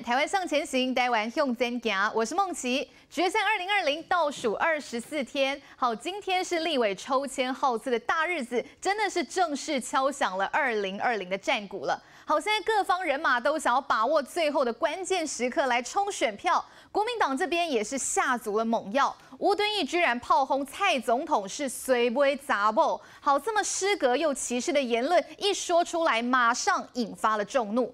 台湾向前行，台湾向前行，我是梦琪。决赛二零二零倒数二十四天，好，今天是立委抽签号次的大日子，真的是正式敲响了二零二零的战鼓了。好，现在各方人马都想要把握最后的关键时刻来冲选票，国民党这边也是下足了猛药，吴敦义居然炮轰蔡总统是随威杂报。好，这么失格又歧视的言论一说出来，马上引发了众怒。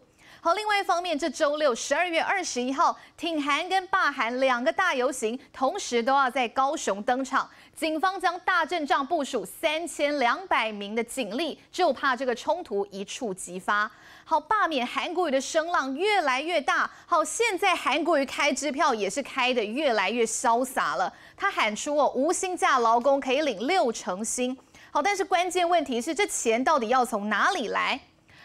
好，另外一方面，这周六十二月二十一号，挺韩跟霸韩两个大游行，同时都要在高雄登场，警方将大阵仗部署三千两百名的警力，就怕这个冲突一触即发。好，罢免韩国瑜的声浪越来越大，好，现在韩国瑜开支票也是开的越来越潇洒了，他喊出哦，无薪假劳工可以领六成薪。好，但是关键问题是，这钱到底要从哪里来？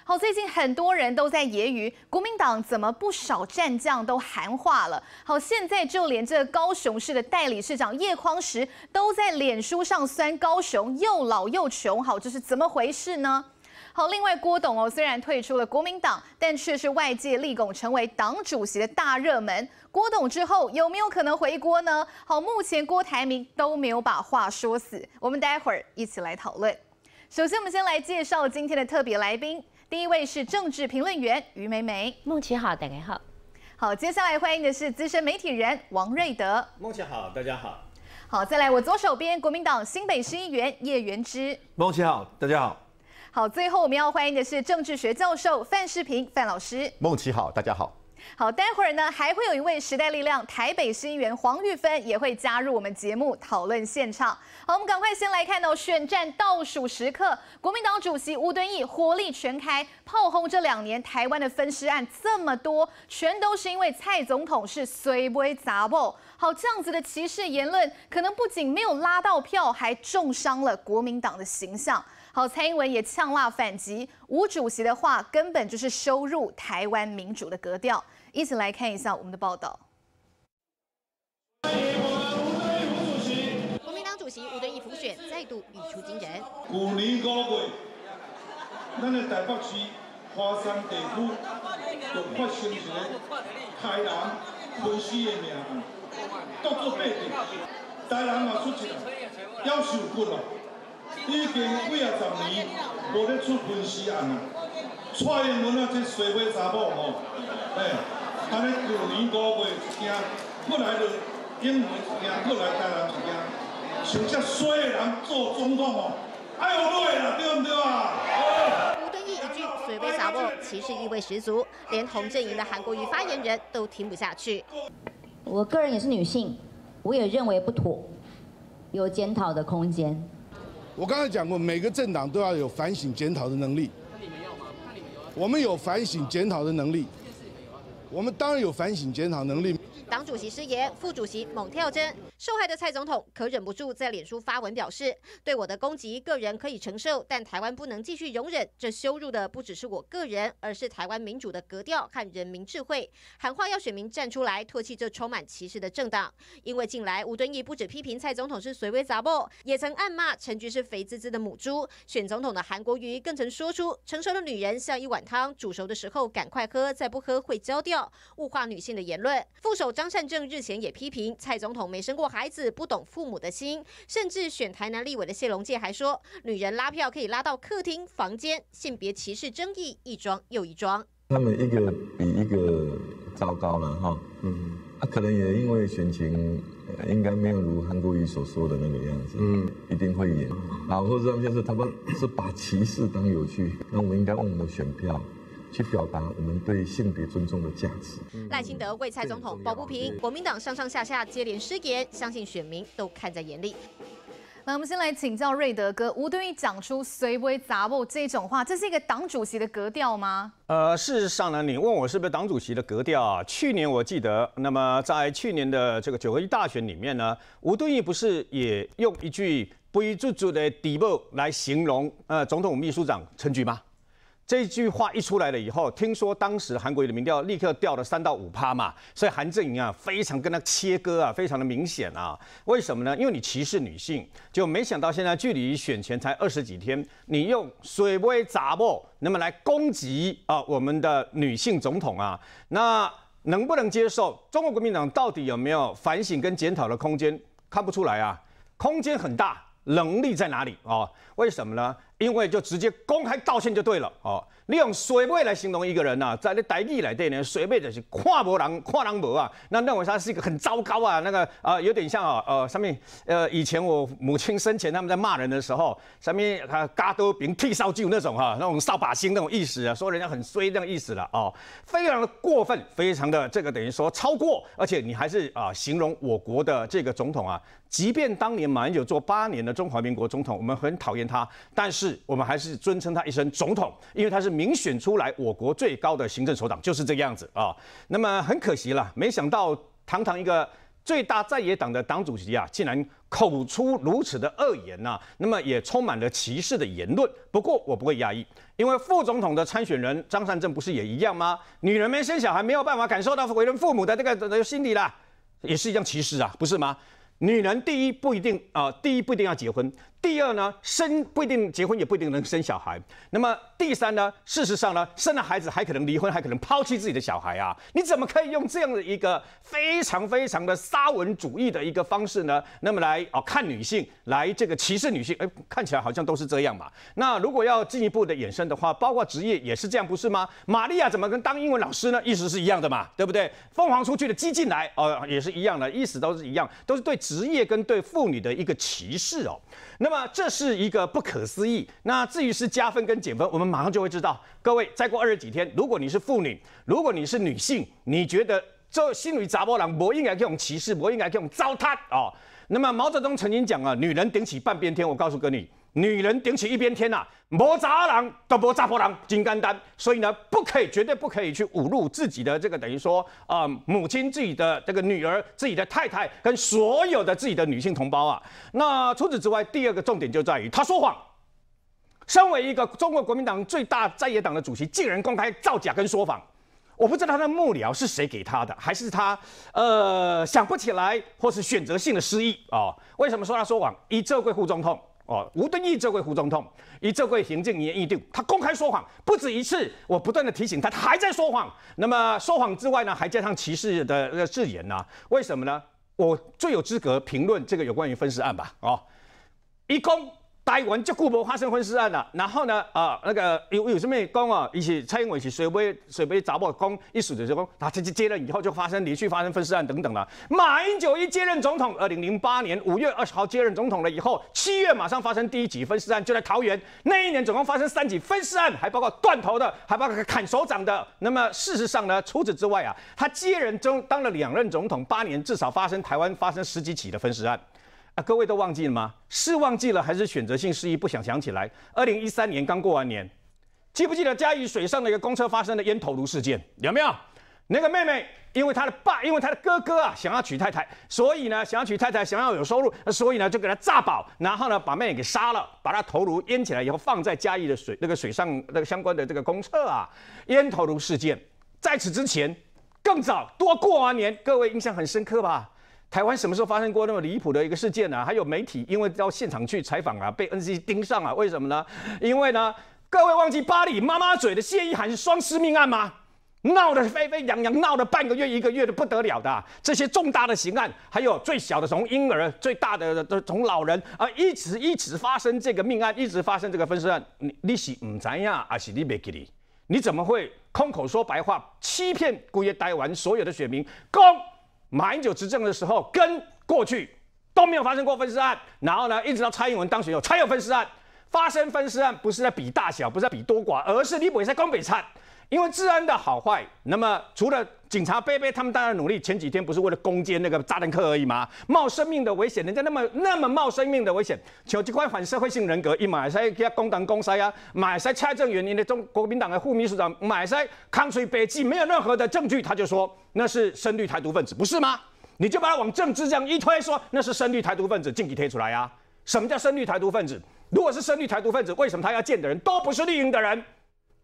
好，最近很多人都在揶揄国民党怎么不少战将都喊话了。好，现在就连这高雄市的代理市长叶匡时都在脸书上酸高雄又老又穷。好，这是怎么回事呢？好，另外郭董哦，虽然退出了国民党，但却是外界力拱成为党主席的大热门。郭董之后有没有可能回锅呢？好，目前郭台铭都没有把话说死。我们待会儿一起来讨论。首先，我们先来介绍今天的特别来宾。第一位是政治评论员于美美，梦琪好，大家好。好，接下来欢迎的是资深媒体人王瑞德，梦琪好，大家好。好，再来我左手边国民党新北市议员叶元之，梦琪好，大家好。好，最后我们要欢迎的是政治学教授范世平范老师，梦琪好，大家好。好，待会儿呢还会有一位时代力量台北市议员黄玉芬也会加入我们节目讨论现场。好，我们赶快先来看到选战倒数时刻，国民党主席吴敦义火力全开炮轰，这两年台湾的分尸案这么多，全都是因为蔡总统是随波杂流。好，这样子的歧视言论可能不仅没有拉到票，还重伤了国民党的形象。好，蔡英文也呛辣反击，吴主席的话根本就是收入台湾民主的格调。一起来看一下我们的报道。国民党主席吴敦义普选再度语出惊人。去年五月，咱的台北市花山地区发生一个分尸的命案，台南出一个，已经几啊十年无咧出分尸案了，蔡英文啊，这查某哎。他咧去年五月事件，再来咧英文事件，后来台湾事件，像这衰的人做总统哦，还无错，对不对啊？吴敦义一句所谓大陆歧视意味十足，连同阵营的韩国瑜发言人都听不下去。我个人也是女性，我也认为不妥，有检讨的空间。我刚才讲过，每个政党都要有反省检讨的能力。那你们有吗？那你们有？我们有反省检讨的能力。我们当然有反省检讨能力。党主席失言，副主席猛跳针，受害的蔡总统可忍不住在脸书发文表示，对我的攻击，个人可以承受，但台湾不能继续容忍。这羞辱的不只是我个人，而是台湾民主的格调和人民智慧。喊话要选民站出来，唾弃这充满歧视的政党。因为近来吴敦义不止批评蔡总统是随威杂暴，也曾暗骂陈菊是肥滋滋的母猪。选总统的韩国瑜更曾说出，成熟的女人像一碗汤，煮熟的时候赶快喝，再不喝会焦掉。物化女性的言论，副手张。张善政日前也批评蔡总统没生过孩子，不懂父母的心。甚至选台南立委的谢龙介还说，女人拉票可以拉到客厅、房间，性别歧视争议一桩又一桩。他们一个比一个糟糕了哈，嗯，他可能也因为选情应该没有如韩国瑜所说的那个样子，嗯，一定会赢。然后这张就是他们是把歧视当有趣，那我们应该问我们的选票。去表达我们对性别尊重的价值。赖清德为蔡总统抱不平，国民党上上下下接连失言，相信选民都看在眼里。那我们先来请教瑞德哥，吴敦义讲出“随威杂步”这种话，这是一个党主席的格调吗？呃，事实上呢，你问我是不是党主席的格调啊？去年我记得，那么在去年的这个九合一大选里面呢，吴敦义不是也用一句“不依不足的底部”来形容呃总统秘书长陈菊吗？这句话一出来了以后，听说当时韩国瑜的民调立刻掉了三到五趴嘛，所以韩正云啊非常跟他切割啊，非常的明显啊。为什么呢？因为你歧视女性，就没想到现在距离选前才二十几天，你用水杯砸破，那么来攻击啊我们的女性总统啊，那能不能接受？中国国民党到底有没有反省跟检讨的空间？看不出来啊，空间很大。能力在哪里啊？为什么呢？因为就直接公开道歉就对了哦。利用水位来形容一个人呐，在那台语来对呢，水位就是跨博浪、跨浪博啊。那认为他是一个很糟糕啊，那个啊，有点像啊，呃，上面呃，以前我母亲生前他们在骂人的时候，上面他嘎多平屁烧酒那种哈，那种扫把星那种意思啊，说人家很衰那个意思了啊，非常的过分，非常的这个等于说超过，而且你还是啊，形容我国的这个总统啊。即便当年马英九做八年的中华民国总统，我们很讨厌他，但是我们还是尊称他一声总统，因为他是民选出来我国最高的行政首长，就是这个样子啊。那么很可惜了，没想到堂堂一个最大在野党的党主席啊，竟然口出如此的恶言呐！那么也充满了歧视的言论。不过我不会压抑，因为副总统的参选人张善政不是也一样吗？女人没生小孩没有办法感受到为人父母的这个心理啦，也是一样歧视啊，不是吗？女人第一不一定啊，第一不一定要结婚。第二呢，生不一定结婚，也不一定能生小孩。那么第三呢，事实上呢，生了孩子还可能离婚，还可能抛弃自己的小孩啊！你怎么可以用这样的一个非常非常的沙文主义的一个方式呢？那么来哦，看女性，来这个歧视女性，哎，看起来好像都是这样嘛。那如果要进一步的衍生的话，包括职业也是这样，不是吗？玛利亚怎么跟当英文老师呢？意思是一样的嘛，对不对？凤凰出去的鸡进来，哦，也是一样的，意思都是一样，都是对职业跟对妇女的一个歧视哦。那么。那么这是一个不可思议。那至于是加分跟减分，我们马上就会知道。各位，再过二十几天，如果你是妇女，如果你是女性，你觉得这心别杂波浪，不应该这种歧视，不应该这种糟蹋哦。那么毛泽东曾经讲啊，女人顶起半边天。我告诉各位。女人顶起一边天呐，磨扎郎都莫扎破郎，金刚丹。所以呢，不可以，绝对不可以去侮辱自己的这个等于说啊，母亲、自己的这个女儿、自己的太太跟所有的自己的女性同胞啊。那除此之外，第二个重点就在于他说谎。身为一个中国国民党最大在野党的主席，竟然公开造假跟说谎，我不知道他的幕僚是谁给他的，还是他呃想不起来，或是选择性的失忆啊？为什么说他说谎？一这会沪总统。哦，吴敦义这位副总统，以这位行政院一定，他公开说谎不止一次，我不断的提醒他，他还在说谎。那么说谎之外呢，还加上歧视的字眼呢？为什么呢？我最有资格评论这个有关于分尸案吧？哦，一公。台湾就故步发生分尸案啦，然后呢，啊，那个有有什么讲我一是蔡英文是水杯水杯砸破，讲一说的时候讲他接接了以后就发生连续发生分尸案等等啦。马英九一接任总统，二零零八年五月二十号接任总统了以后，七月马上发生第一起分尸案，就在桃园。那一年总共发生三起分尸案，还包括断头的，还包括砍手掌的。那么事实上呢，除此之外啊，他接任中当了两任总统八年，至少发生台湾发生十几起的分尸案。啊，各位都忘记了吗？是忘记了还是选择性失忆，不想想起来？二零一三年刚过完年，记不记得嘉义水上的一个公厕发生的烟头炉事件？有没有？那个妹妹因为她的爸，因为她的哥哥啊，想要娶太太，所以呢想要娶太太，想要有收入，所以呢就给她炸宝，然后呢把妹妹给杀了，把她头颅淹起来以后放在嘉义的水那个水上那个相关的这个公厕啊，烟头炉事件。在此之前更早多过完年，各位印象很深刻吧？台湾什么时候发生过那么离谱的一个事件呢？还有媒体因为到现场去采访啊，被 NC 盯上啊？为什么呢？因为呢，各位忘记巴黎妈妈嘴的谢意涵是双尸命案吗？闹得沸沸扬扬，闹了半个月、一个月的不得了的这些重大的刑案，还有最小的从婴儿，最大的的从老人啊，一直一直发生这个命案，一直发生这个分尸案。你你是唔知呀，还是你未记哩？你怎么会空口说白话，欺骗古月台湾所有的选民？滚！马英九执政的时候，跟过去都没有发生过分尸案，然后呢，一直到蔡英文当选后，才有分尸案。发生分尸案不是在比大小，不是在比多寡，而是你不会在公北惨，因为治安的好坏，那么除了警察、贝贝他们当然努力，前几天不是为了攻坚那个炸弹客而已吗？冒生命的危险，人家那么那么冒生命的危险，求机关反社会性人格一买塞，他公党公谁啊，买塞蔡正元你的中国民党的副秘书长买塞扛水北基没有任何的证据，他就说那是深绿台独分子，不是吗？你就把他往政治这样一推，说那是深绿台独分子，自己推出来呀？什么叫深绿台独分子？如果是生育台独分子，为什么他要见的人都不是绿营的人？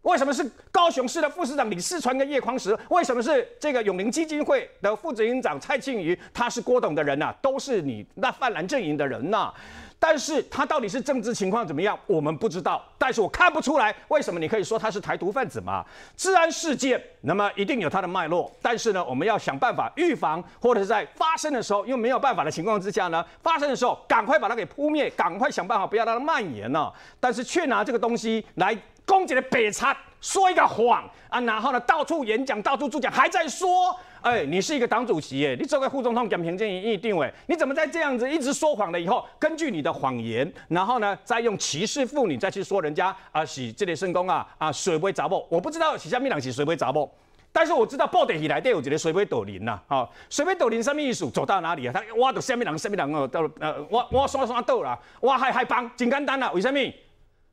为什么是高雄市的副市长李世川跟叶匡时？为什么是这个永龄基金会的副执行长蔡庆瑜？他是郭董的人呐，都是你那泛蓝阵营的人呐。但是他到底是政治情况怎么样，我们不知道。但是我看不出来，为什么你可以说他是台独分子嘛？治安事件，那么一定有它的脉络。但是呢，我们要想办法预防，或者是在发生的时候，因为没有办法的情况之下呢，发生的时候赶快把它给扑灭，赶快想办法不要让它蔓延呢。但是却拿这个东西来攻击的北差，说一个谎啊，然后呢到处演讲，到处助讲，还在说。哎，你是一个党主席耶，你作为副总统，敢平议议定委，你怎么在这样子一直说谎了以后，根据你的谎言，然后呢，再用歧视妇女再去说人家啊？洗这里圣公啊？啊，水杯砸破，我不知道洗下面人洗水杯砸破，但是我知道报的起来，对有一个水杯斗林呐啊！水杯斗林什么意思？走到哪里啊？他挖到下面人，下面人哦，到呃，挖挖沙沙斗啦，挖海海帮，真简单啦，为什么？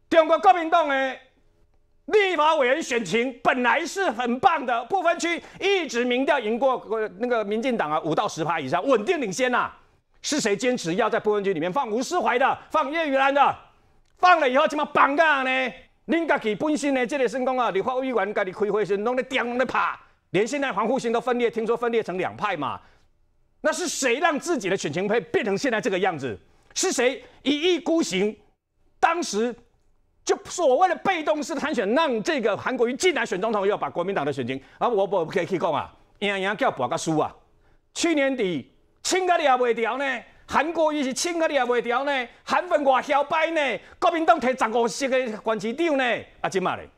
中国国民党诶。立法委员选情本来是很棒的，不分区一直民调赢过那个民进党啊，五到十趴以上，稳定领先呐。是谁坚持要在不分区里面放吴思怀的、放叶雨兰的？放了以后怎么绑架呢？人家己本身呢？这类声公啊，你花亿员该你开会是弄得掉弄那啪，连现在防护兴都分裂，听说分裂成两派嘛？那是谁让自己的选情变变成现在这个样子？是谁一意孤行？当时。就所谓的被动式的参选，让这个韩国瑜进来选总统，要把国民党的选情，而我不可以去讲啊，赢赢叫博个输啊。去年底，青咖哩也袂调呢，韩国瑜是青咖哩也袂调呢，韩粉外嚣掰呢，国民党摕十五席的关机掉呢，阿舅嘛嘞。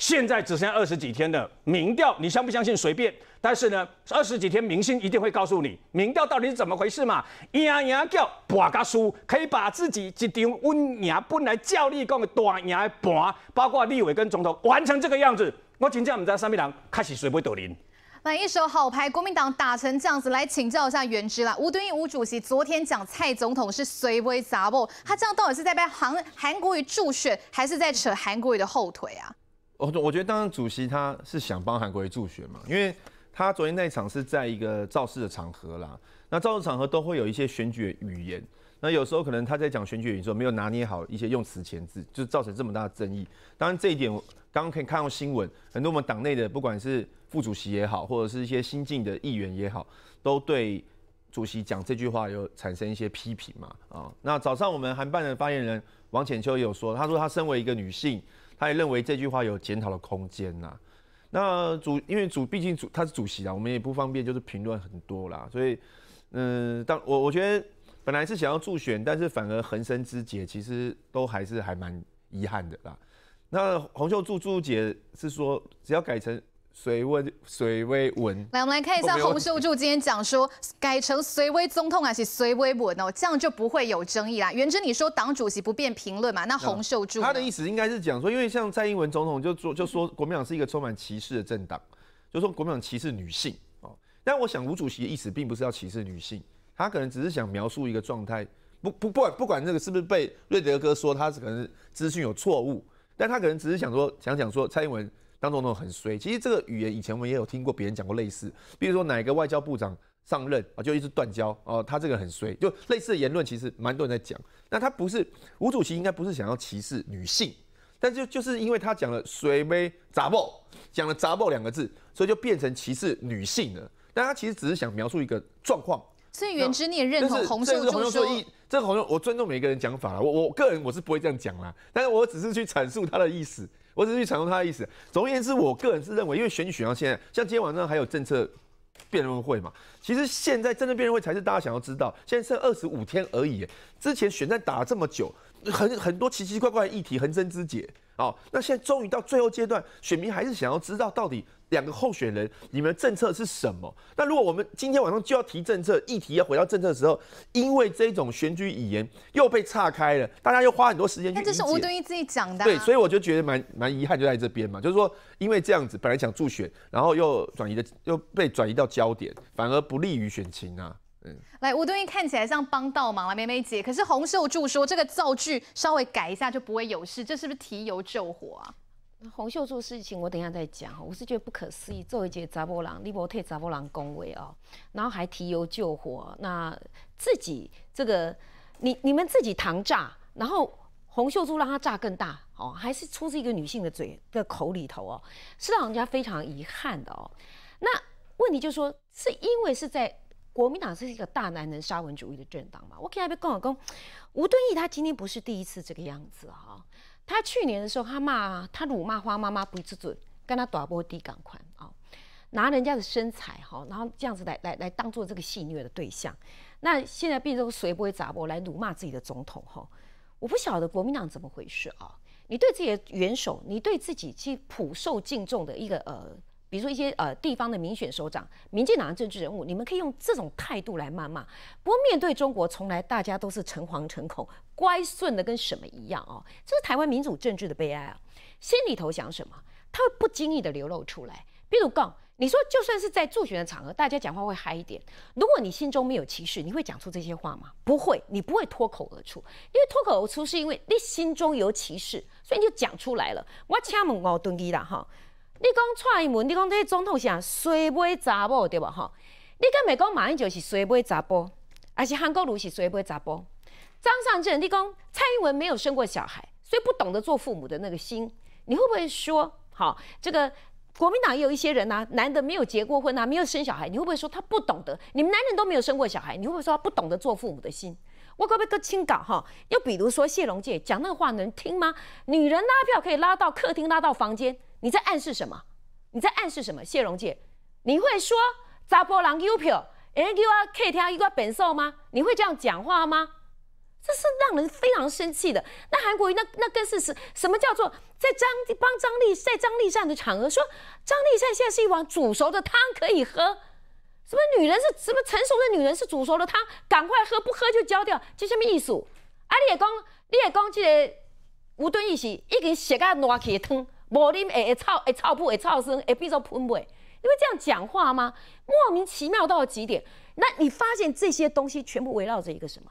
现在只剩二十几天的民调，你相不相信随便。但是呢，二十几天明星一定会告诉你民调到底是怎么回事嘛？赢赢叫败加输，可以把自己一场稳赢本来较力讲的大赢的盘，包括立委跟总统，玩成这个样子，我真正唔知三物人开始随尾倒人。买一手好牌，国民党打成这样子，来请教一下原知啦。吴敦义吴主席昨天讲蔡总统是随尾杂波，他这样到底是在被韩韩国瑜助选，还是在扯韩国瑜的后腿啊？我我觉得当然，主席他是想帮韩国瑜助选嘛，因为他昨天那一场是在一个造势的场合啦。那造势场合都会有一些选举语言，那有时候可能他在讲选举语言时候没有拿捏好一些用词前字，就造成这么大的争议。当然这一点刚刚可以看到新闻，很多我们党内的不管是副主席也好，或者是一些新进的议员也好，都对主席讲这句话有产生一些批评嘛。啊，那早上我们韩办的发言人王浅秋也有说，他说他身为一个女性。他也认为这句话有检讨的空间呐。那主因为主毕竟主他是主席啊，我们也不方便就是评论很多啦。所以，嗯，当我我觉得本来是想要助选，但是反而横生枝节，其实都还是还蛮遗憾的啦。那洪秀柱柱解是说，只要改成。随微随微文，来，我们来看一下洪秀柱今天讲说改成随威总统还是随威文哦，这样就不会有争议啦。原哲，你说党主席不便评论嘛？那洪秀柱他的意思应该是讲说，因为像蔡英文总统就说就说国民党是一个充满歧视的政党，就说国民党歧视女性哦。但我想吴主席的意思并不是要歧视女性，他可能只是想描述一个状态。不不不管不管这个是不是被瑞德哥说，他是可能资讯有错误，但他可能只是想说想讲说蔡英文。当中那种很衰，其实这个语言以前我们也有听过别人讲过类似，比如说哪一个外交部长上任啊，就一直断交啊，他这个很衰，就类似的言论其实蛮多人在讲。那他不是，吴主席应该不是想要歧视女性，但就就是因为他讲了水杯杂爆，讲了杂爆两个字，所以就变成歧视女性了。但他其实只是想描述一个状况。所以原之你也认同红袖中袖？这个红袖，我尊重每一个人讲法，我我个人我是不会这样讲啦，但是我只是去阐述他的意思。我只是去阐述他的意思。总而言之，我个人是认为，因为选举选到现在，像今天晚上还有政策辩论会嘛，其实现在政策辩论会才是大家想要知道。现在剩二十五天而已，之前选战打了这么久，很很多奇奇怪怪的议题横生枝节。好，那现在终于到最后阶段，选民还是想要知道到底两个候选人你们政策是什么。那如果我们今天晚上就要提政策议题，要回到政策的时候，因为这种选举语言又被岔开了，大家又花很多时间，那这是吴敦义自己讲的。对，所以我就觉得蛮蛮遗憾，就在这边嘛，就是说因为这样子，本来想助选，然后又转移的又被转移到焦点，反而不利于选情啊。来，我敦义看起来像帮倒忙了，梅梅姐。可是洪秀柱说这个造句稍微改一下就不会有事，这是不是提油救火啊？洪秀柱事情我等下再讲，我是觉得不可思议。作为一节查波郎，你莫特查波郎恭维哦，然后还提油救火，那自己这个你你们自己糖炸，然后洪秀柱让他炸更大哦，还是出自一个女性的嘴的口里头哦，是让人家非常遗憾的哦。那问题就说是因为是在。国民党是一个大男人沙文主义的政党嘛？我刚才跟我讲，吴敦义他今天不是第一次这个样子哈。他去年的时候，他骂他辱骂花妈妈不自尊，跟他打波低港款啊，拿人家的身材哈，然后这样子来来来当做这个戏虐的对象。那现在变成谁不会砸波来辱骂自己的总统哈？我不晓得国民党怎么回事啊！你对自己的元首，你对自己去普受敬重的一个呃。比如说一些呃地方的民选首长、民进党的政治人物，你们可以用这种态度来谩骂。不过面对中国，从来大家都是诚惶诚恐、乖顺的跟什么一样哦。这是台湾民主政治的悲哀啊！心里头想什么，他会不经意的流露出来。比如杠，你说就算是在助选的场合，大家讲话会嗨一点。如果你心中没有歧视，你会讲出这些话吗？不会，你不会脱口而出。因为脱口而出是因为你心中有歧视，所以你就讲出来了。我请问敖敦基啦哈。你讲蔡英文，你讲这个总统是衰妹查某对吧？哈，你敢袂讲，马英九是衰妹查甫，还是韩国女是衰妹查甫？张尚正，你讲蔡英文没有生过小孩，所以不懂得做父母的那个心，你会不会说好？这个国民党有一些人啊，男的没有结过婚啊，没有生小孩，你会不会说他不懂得？你们男人都没有生过小孩，你会不会说他不懂得做父母的心？我可不可以搞清搞哈？又比如说谢龙介讲那个话能听吗？女人拉票可以拉到客厅，拉到房间。你在暗示什么？你在暗示什么，谢荣借？你会说“杂波狼 u 皮 o”？“ 哎，你阿 K 天一个本兽吗？”你会这样讲话吗？这是让人非常生气的。那韩国语那那更是是什么叫做在张帮张立在张立善的场合说张立善现在是一碗煮熟的汤可以喝，什么女人是什么成熟的女人是煮熟的汤，赶快喝，不喝就浇掉，这什么意思。啊，你也讲你也讲这个吴敦义是已经食个乱气汤。不会声喷因为这样讲话吗？莫名其妙到了极点。那你发现这些东西全部围绕着一个什么？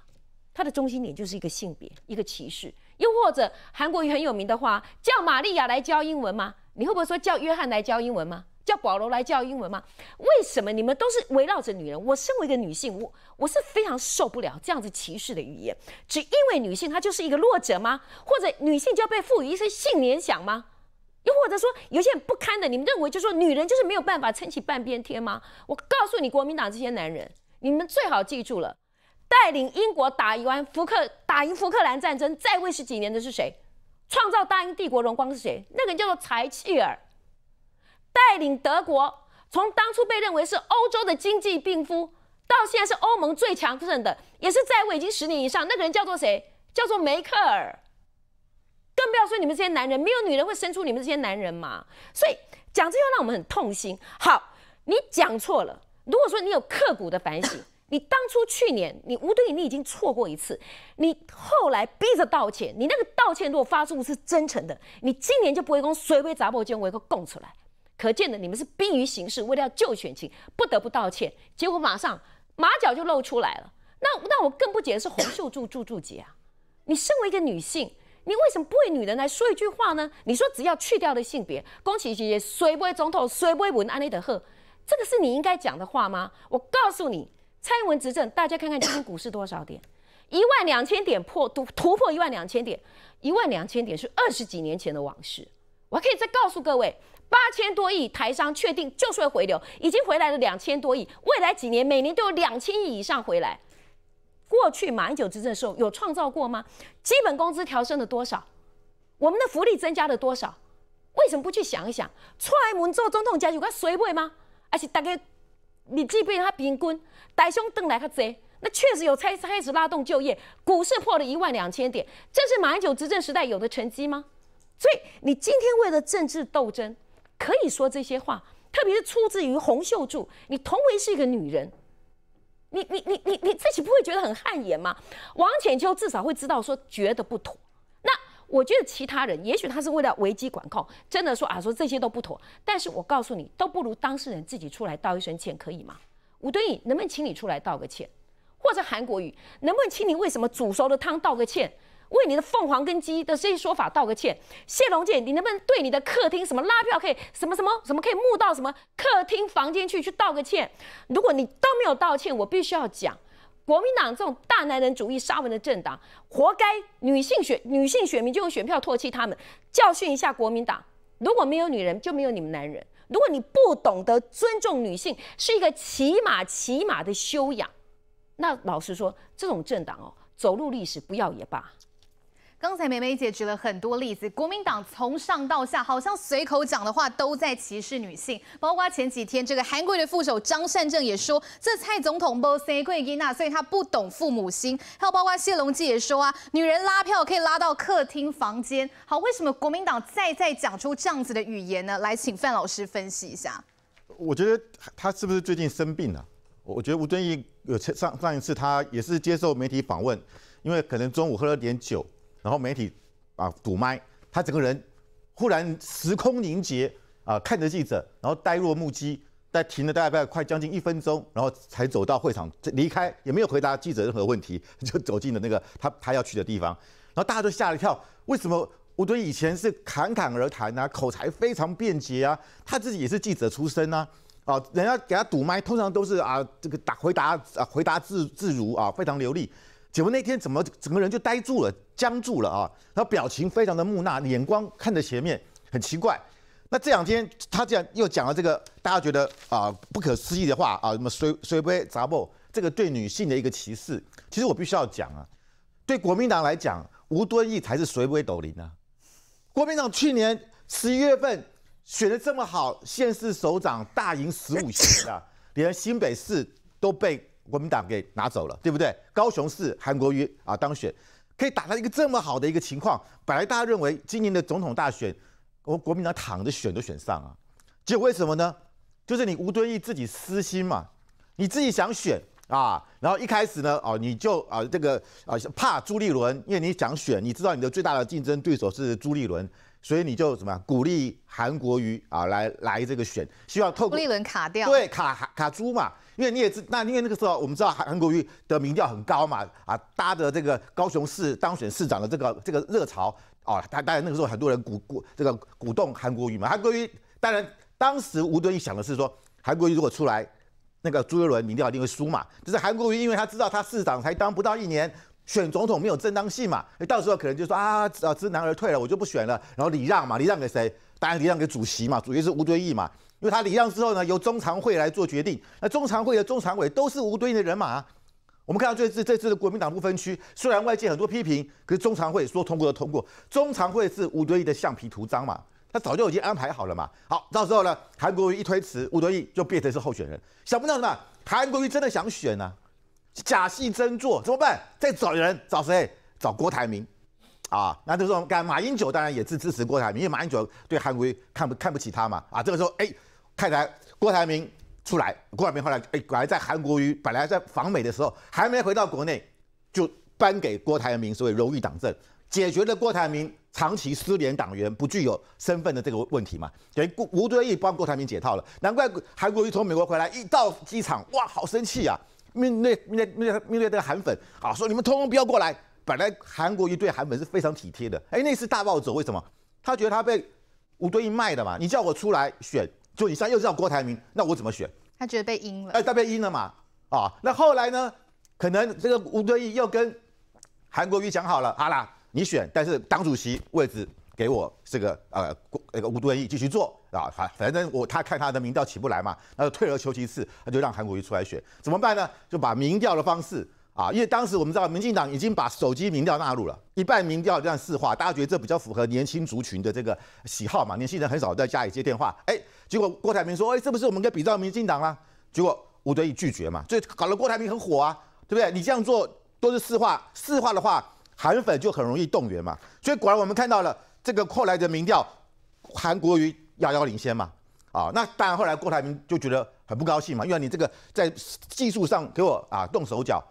它的中心点就是一个性别，一个歧视。又或者韩国语很有名的话，叫玛利亚来教英文吗？你会不会说叫约翰来教英文吗？叫保罗来教英文吗？为什么你们都是围绕着女人？我身为一个女性，我我是非常受不了这样子歧视的语言。只因为女性她就是一个弱者吗？或者女性就要被赋予一些性联想吗？又或者说，有些些不堪的，你们认为就说女人就是没有办法撑起半边天吗？我告诉你，国民党这些男人，你们最好记住了，带领英国打完福克打赢福克兰战争在位十几年的是谁？创造大英帝国荣光是谁？那个人叫做柴契尔。带领德国从当初被认为是欧洲的经济病夫，到现在是欧盟最强盛的，也是在位已经十年以上，那个人叫做谁？叫做梅克尔。更不要说你们这些男人，没有女人会生出你们这些男人嘛？所以讲这又让我们很痛心。好，你讲错了。如果说你有刻骨的反省，你当初去年你吴对你已经错过一次，你后来逼着道歉，你那个道歉如果发出是真诚的，你今年就不会跟谁为杂破间我一个供出来。可见的你们是逼于形势，为了要救选情，不得不道歉，结果马上马脚就露出来了。那那我更不解的是洪秀柱柱柱姐啊，你身为一个女性。你为什么不为女人来说一句话呢？你说只要去掉的性别，喜姐姐，虽不会总统，虽不会文安内德赫，这个是你应该讲的话吗？我告诉你，蔡英文执政，大家看看今天股市多少点？一万两千点破突突破一万两千点，一万两千点是二十几年前的往事。我可以再告诉各位，八千多亿台商确定就会回流，已经回来了两千多亿，未来几年每年都有两千亿以上回来。过去马英九执政的时候有创造过吗？基本工资调升了多少？我们的福利增加了多少？为什么不去想一想？出踹门做总统家有个谁位吗？而且大家你即便他平均，台商转来他多？那确实有开开始拉动就业，股市破了一万两千点，这是马英九执政时代有的成绩吗？所以你今天为了政治斗争可以说这些话，特别是出自于洪秀柱，你同为是一个女人。你你你你你自己不会觉得很汗颜吗？王浅秋至少会知道说觉得不妥。那我觉得其他人也许他是为了危机管控，真的说啊说这些都不妥。但是我告诉你，都不如当事人自己出来道一声歉可以吗？吴敦义能不能请你出来道个歉？或者韩国瑜能不能请你为什么煮熟的汤道个歉？为你的凤凰跟鸡的这些说法道个歉，谢龙介，你能不能对你的客厅什么拉票可以什么什么什么可以募到什么客厅房间去去道个歉？如果你都没有道歉，我必须要讲，国民党这种大男人主义、杀文的政党，活该女性选女性选民就用选票唾弃他们，教训一下国民党。如果没有女人，就没有你们男人。如果你不懂得尊重女性，是一个起码起码的修养。那老实说，这种政党哦，走入历史不要也罢。刚才梅梅姐举了很多例子，国民党从上到下好像随口讲的话都在歧视女性，包括前几天这个韩国的副手张善政也说，这蔡总统不 say g o o 所以他不懂父母心。还有包括谢龙基也说啊，女人拉票可以拉到客厅房间。好，为什么国民党再再讲出这样子的语言呢？来，请范老师分析一下。我觉得他是不是最近生病了？我觉得吴敦义有上上一次他也是接受媒体访问，因为可能中午喝了点酒。然后媒体啊堵麦，他整个人忽然时空凝结啊，看着记者，然后呆若木鸡，在停了大概快将近一分钟，然后才走到会场离开，也没有回答记者任何问题，就走进了那个他他要去的地方。然后大家都吓了一跳，为什么？我敦以前是侃侃而谈呐，口才非常便捷啊，他自己也是记者出身呐，啊，人家给他堵麦通常都是啊这个答回答啊回答自自如啊，非常流利。结果那天怎么整个人就呆住了、僵住了啊？然后表情非常的木讷，眼光看着前面，很奇怪。那这两天他样又讲了这个大家觉得啊不可思议的话啊，什么“水水杯砸炮”这个对女性的一个歧视。其实我必须要讲啊，对国民党来讲，吴敦义才是水杯斗抖啊。呢？国民党去年十一月份选的这么好，县市首长大赢十五席啊，连新北市都被。国民党给拿走了，对不对？高雄市韩国瑜啊当选，可以打到一个这么好的一个情况。本来大家认为今年的总统大选，我国民党躺着选都选上啊。结果为什么呢？就是你吴敦义自己私心嘛，你自己想选啊。然后一开始呢，哦，你就啊这个啊怕朱立伦，因为你想选，你知道你的最大的竞争对手是朱立伦。所以你就怎么样鼓励韩国瑜啊来来这个选，希望透过朱立伦卡掉，对卡卡朱嘛，因为你也知那因为那个时候我们知道韩国瑜的民调很高嘛，啊搭的这个高雄市当选市长的这个这个热潮哦，他当然那个时候很多人鼓鼓这个鼓动韩国瑜嘛，韩国瑜当然当时吴敦义想的是说韩国瑜如果出来，那个朱立伦民调一定会输嘛，就是韩国瑜因为他知道他市长才当不到一年。选总统没有正当性嘛？到时候可能就说啊，知难而退了，我就不选了。然后礼让嘛，礼让给谁？当然礼让给主席嘛，主席是吴敦义嘛。因为他礼让之后呢，由中常会来做决定。那中常会的中常委都是吴敦义的人马。我们看到这次这次的国民党不分区，虽然外界很多批评，可是中常会说通过就通过。中常会是吴敦义的橡皮图章嘛，他早就已经安排好了嘛。好，到时候呢，韩国瑜一推辞，吴敦义就变成是候选人。想不到什么，韩国瑜真的想选呢。假戏真做怎么办？再找人，找谁？找郭台铭，啊，那这时候干马英九当然也支支持郭台铭，因为马英九对韩国瑜看不看不起他嘛，啊，这个时候哎，看台郭台铭出来，郭台铭后来哎，本来在韩国瑜本来在访美的时候还没回到国内，就颁给郭台铭所谓荣誉党证，解决了郭台铭长期失联党员不具有身份的这个问题嘛，给吴吴敦义帮郭台铭解套了，难怪韩国瑜从美国回来一到机场，哇，好生气啊！面对面对面对面对这个韩粉啊，说你们通通不要过来。本来韩国瑜对韩粉是非常体贴的，哎，那次大暴走，为什么？他觉得他被吴敦义卖的嘛？你叫我出来选，就你上，又叫郭台铭，那我怎么选？他觉得被阴了，哎，他被阴了嘛？啊，那后来呢？可能这个吴敦义又跟韩国瑜讲好了，好啦，你选，但是党主席位置。给我这个呃，那个吴敦义继续做啊，反反正我他看他的民调起不来嘛，那就退而求其次，他就让韩国瑜出来选，怎么办呢？就把民调的方式啊，因为当时我们知道民进党已经把手机民调纳入了，一半民调这样市话，大家觉得这比较符合年轻族群的这个喜好嘛，年轻人很少在家里接电话，哎，结果郭台铭说，哎，是不是我们该比照民进党啊？结果吴敦义拒绝嘛，所以搞得郭台铭很火啊，对不对？你这样做都是市话，市话的话，韩粉就很容易动员嘛，所以果然我们看到了。这个后来的民调，韩国瑜遥遥领先嘛，啊，那当然后来郭台铭就觉得很不高兴嘛，因为你这个在技术上给我啊动手脚，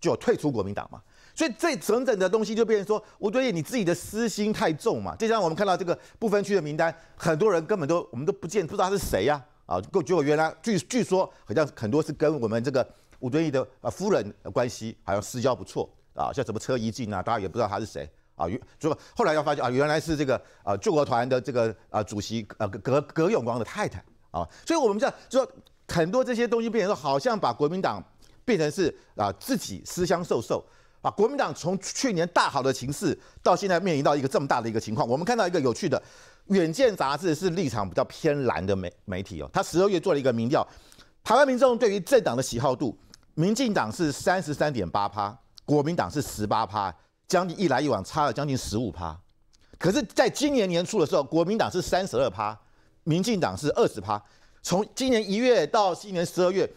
就退出国民党嘛，所以这整整的东西就变成说吴敦义你自己的私心太重嘛，就像我们看到这个不分区的名单，很多人根本都我们都不见不知道他是谁呀，啊，结果原来据据说好像很多是跟我们这个吴敦义的呃夫人关系好像私交不错啊，像什么车一进啊，大家也不知道他是谁。啊，原就后来要发现啊，原来是这个啊救国团的这个啊主席呃葛葛葛永光的太太啊，所以我们知道就说很多这些东西变成好像把国民党变成是啊自己私相授受，啊，国民党从去年大好的情势到现在面临到一个这么大的一个情况，我们看到一个有趣的远见杂志是立场比较偏蓝的媒媒体哦，他十二月做了一个民调，台湾民众对于政党的喜好度，民进党是三十三点八趴，国民党是十八趴。将近一来一往差了将近十五趴，可是，在今年年初的时候，国民党是三十二趴，民进党是二十趴。从今年一月到今年十二月，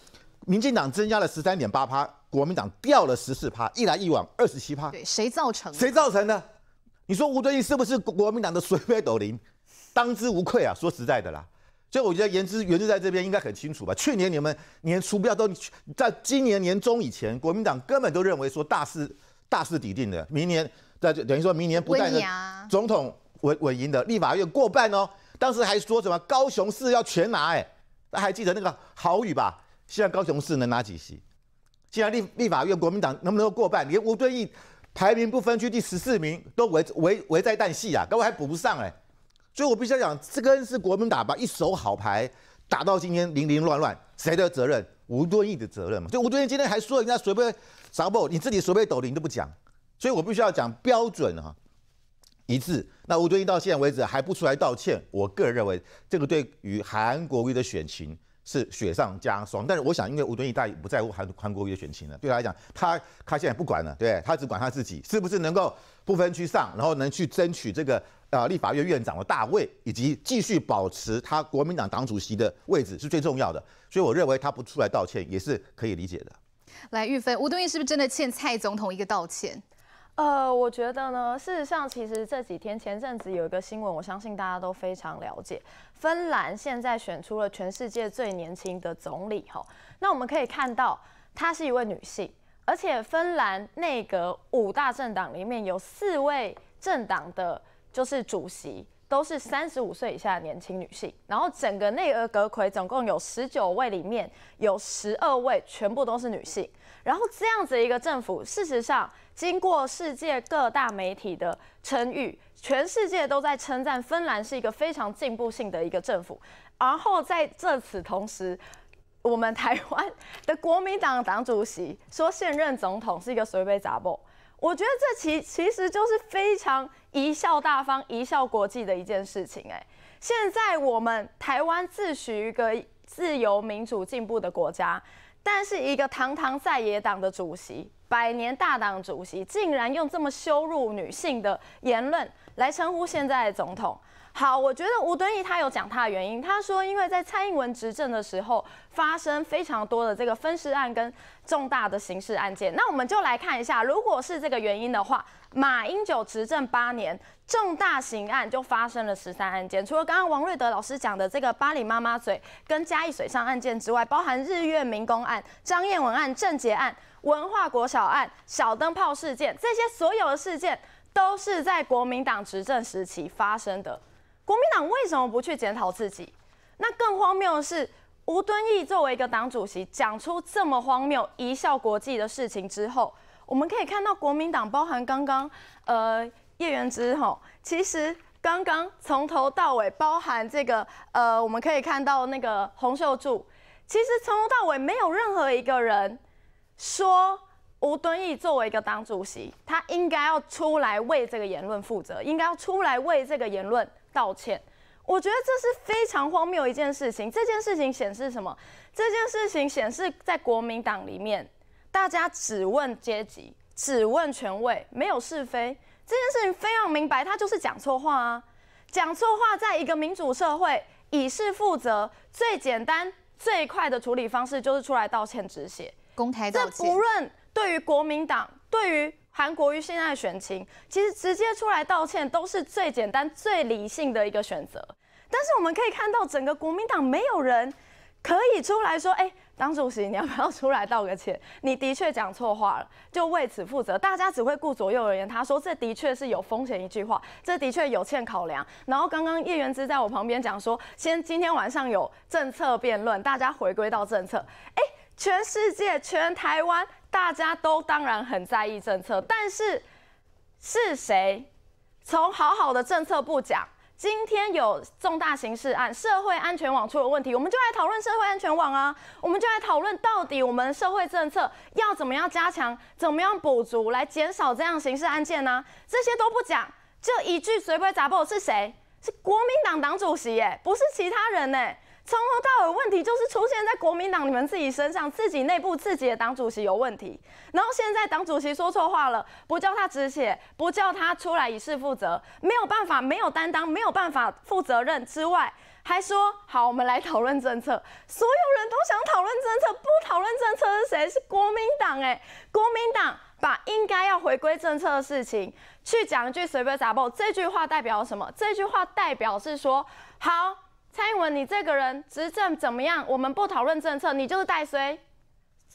民进党增加了十三点八趴，国民党掉了十四趴，一来一往二十七趴。对，谁造成？谁造成的？你说吴敦义是不是国民党的水位斗林？当之无愧啊？说实在的啦，所以我觉得言之源之在这边应该很清楚吧。去年你们年初不要都在今年年中以前，国民党根本都认为说大势。大势已定的，明年在等于说明年不但总统稳稳赢的，立法院过半哦。当时还说什么高雄市要全拿哎，大家还记得那个豪语吧？希望高雄市能拿几席，既然立立法院国民党能不能过半，连吴敦义排名不分区第十四名都围围围在旦夕啊，各位还补不上哎，所以我必须要讲，这个是国民党吧，一手好牌打到今天零零乱乱，谁的责任？吴敦义的责任嘛，就吴敦义今天还说人家随便啥不，你自己随便抖你都不讲，所以我必须要讲标准哈，一致。那吴敦义到现在为止还不出来道歉，我个人认为这个对于韩国瑜的选情是雪上加霜。但是我想，因为吴敦义大也不在乎韩韩国瑜的选情了，对他来讲，他他现在不管了，对对？他只管他自己是不是能够不分区上，然后能去争取这个呃立法院院长的大位，以及继续保持他国民党党主席的位置是最重要的。所以我认为他不出来道歉也是可以理解的。来，玉芬，吴敦义是不是真的欠蔡总统一个道歉？呃，我觉得呢，事实上其实这几天前阵子有一个新闻，我相信大家都非常了解，芬兰现在选出了全世界最年轻的总理吼，那我们可以看到，她是一位女性，而且芬兰内阁五大政党里面有四位政党的就是主席。都是三十五岁以下的年轻女性，然后整个内阁阁魁总共有十九位，里面有十二位全部都是女性，然后这样子一个政府，事实上经过世界各大媒体的称誉，全世界都在称赞芬兰是一个非常进步性的一个政府，然后在这此同时，我们台湾的国民党党主席说现任总统是一个随便杂报。我觉得这其其实就是非常贻笑大方、贻笑国际的一件事情。哎，现在我们台湾自诩一个自由、民主、进步的国家，但是一个堂堂在野党的主席、百年大党主席，竟然用这么羞辱女性的言论来称呼现在总统。好，我觉得吴敦义他有讲他的原因，他说因为在蔡英文执政的时候发生非常多的这个分尸案跟重大的刑事案件。那我们就来看一下，如果是这个原因的话，马英九执政八年，重大刑案就发生了十三案件。除了刚刚王瑞德老师讲的这个巴黎妈妈嘴跟嘉义水上案件之外，包含日月民工案、张燕文案、郑捷案、文化国小案、小灯泡事件，这些所有的事件都是在国民党执政时期发生的。国民党为什么不去检讨自己？那更荒谬的是，吴敦义作为一个党主席，讲出这么荒谬贻笑国际的事情之后，我们可以看到国民党包含刚刚呃叶元之吼，其实刚刚从头到尾包含这个呃，我们可以看到那个洪秀柱，其实从头到尾没有任何一个人说吴敦义作为一个党主席，他应该要出来为这个言论负责，应该要出来为这个言论。道歉，我觉得这是非常荒谬一件事情。这件事情显示什么？这件事情显示在国民党里面，大家只问阶级，只问权位，没有是非。这件事情非常明白，他就是讲错话啊。讲错话，在一个民主社会，以示负责，最简单、最快的处理方式就是出来道歉止血，公开道歉。这不论对于国民党，对于。韩国瑜现在选情，其实直接出来道歉都是最简单、最理性的一个选择。但是我们可以看到，整个国民党没有人可以出来说：“哎，张主席，你要不要出来道个歉？你的确讲错话了，就为此负责。”大家只会顾左右而言他，说这的确是有风险一句话，这的确有欠考量。然后刚刚叶元之在我旁边讲说：“先今天晚上有政策辩论，大家回归到政策。”哎，全世界，全台湾。大家都当然很在意政策，但是是谁？从好好的政策部讲，今天有重大刑事案，社会安全网出了问题，我们就来讨论社会安全网啊，我们就来讨论到底我们社会政策要怎么样加强、怎么样补足，来减少这样刑事案件呢？这些都不讲，就一句随便砸破是谁？是国民党党主席耶，不是其他人呢。从头到尾，问题就是出现在国民党你们自己身上，自己内部自己的党主席有问题，然后现在党主席说错话了，不叫他直血，不叫他出来以事负责，没有办法，没有担当，没有办法负责任之外，还说好，我们来讨论政策，所有人都想讨论政策，不讨论政策是谁？是国民党哎，国民党把应该要回归政策的事情去讲一句随便砸爆，这句话代表什么？这句话代表是说好。蔡英文，你这个人执政怎么样？我们不讨论政策，你就是带衰，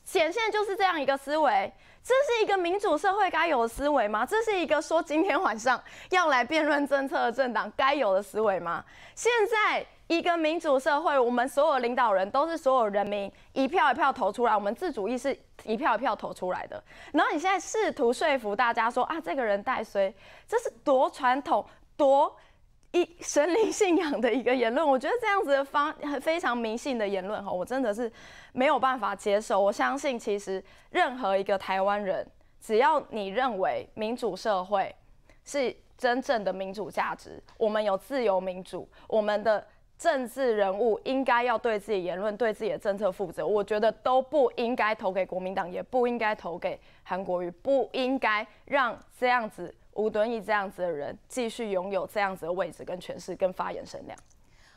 显现就是这样一个思维。这是一个民主社会该有的思维吗？这是一个说今天晚上要来辩论政策的政党该有的思维吗？现在一个民主社会，我们所有领导人都是所有人民一票一票投出来，我们自主意识一票一票投出来的。然后你现在试图说服大家说啊，这个人带衰，这是多传统多？一神灵信仰的一个言论，我觉得这样子的方非常迷信的言论哈，我真的是没有办法接受。我相信其实任何一个台湾人，只要你认为民主社会是真正的民主价值，我们有自由民主，我们的政治人物应该要对自己言论、对自己的政策负责，我觉得都不应该投给国民党，也不应该投给韩国瑜，不应该让这样子。吴敦义这样子的人，继续拥有这样子的位置、跟权势、跟发言声量。